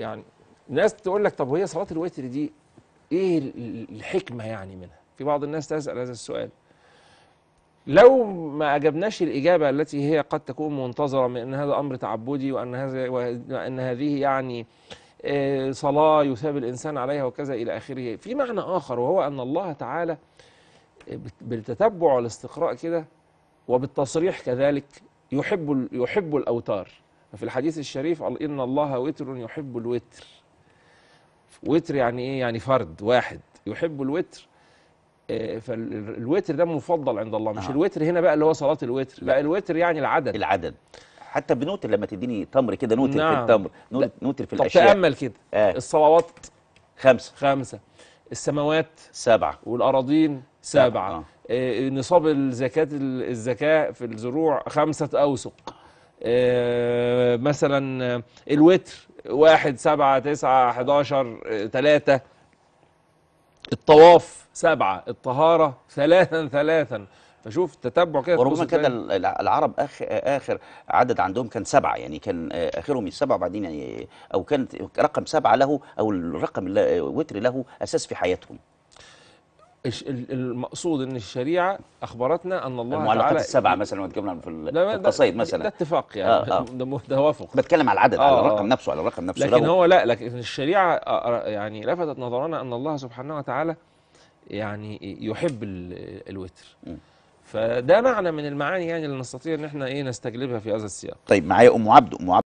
يعني ناس تقول لك طب وهي صلاه الوتر دي ايه الحكمه يعني منها في بعض الناس تسال هذا السؤال لو ما أجبناش الإجابة التي هي قد تكون منتظرة من أن هذا أمر تعبدي وأن هذا وأن هذه يعني آه، صلاة يثاب الإنسان عليها وكذا إلى آخره في معنى آخر وهو أن الله تعالى بالتتبع والاستقراء كده وبالتصريح كذلك يحب يحب الأوتار ففي الحديث الشريف قال إن الله وتر يحب الوتر وتر يعني إيه يعني فرد واحد يحب الوتر آه، فالوتر ده مفضل عند الله مش آه. الوتر هنا بقى اللي هو صلاة الوتر لا الوتر يعني العدد العدد حتى بنوتر لما تديني تمر كده نوتر نعم. في التمر نوتر في الأشياء طب تأمل كده آه. الصلوات خمسة خمسة السماوات سبعة والأراضين سبعة, سبعة. آه. آه، نصاب الزكاة الزكاة في الزروع خمسة أوسق آه، مثلا آه، الوتر واحد سبعة تسعة 11 آه، تلاتة الطواف سبعة الطهارة ثلاثا ثلاثا فشوف تتبع كده وربما كده العرب اخر اخر عدد عندهم كان سبعه يعني كان اخرهم السبعه بعدين يعني او كانت رقم سبعه له او الرقم الوتر له اساس في حياتهم المقصود ان الشريعه اخبرتنا ان الله المعلقات تعالى السبعه مثلا واتكلمنا في القصيد مثلا ده اتفاق يعني آه آه ده توافق بتكلم على العدد آه على الرقم نفسه على الرقم نفسه لكن هو لا لكن الشريعه آه، آه، يعني لفتت نظرنا ان الله سبحانه وتعالى يعني يحب الوتر فده معنى من المعاني يعني اللي نستطيع ان احنا ايه نستجلبها في هذا السياق طيب معايا ام عبده ام عبده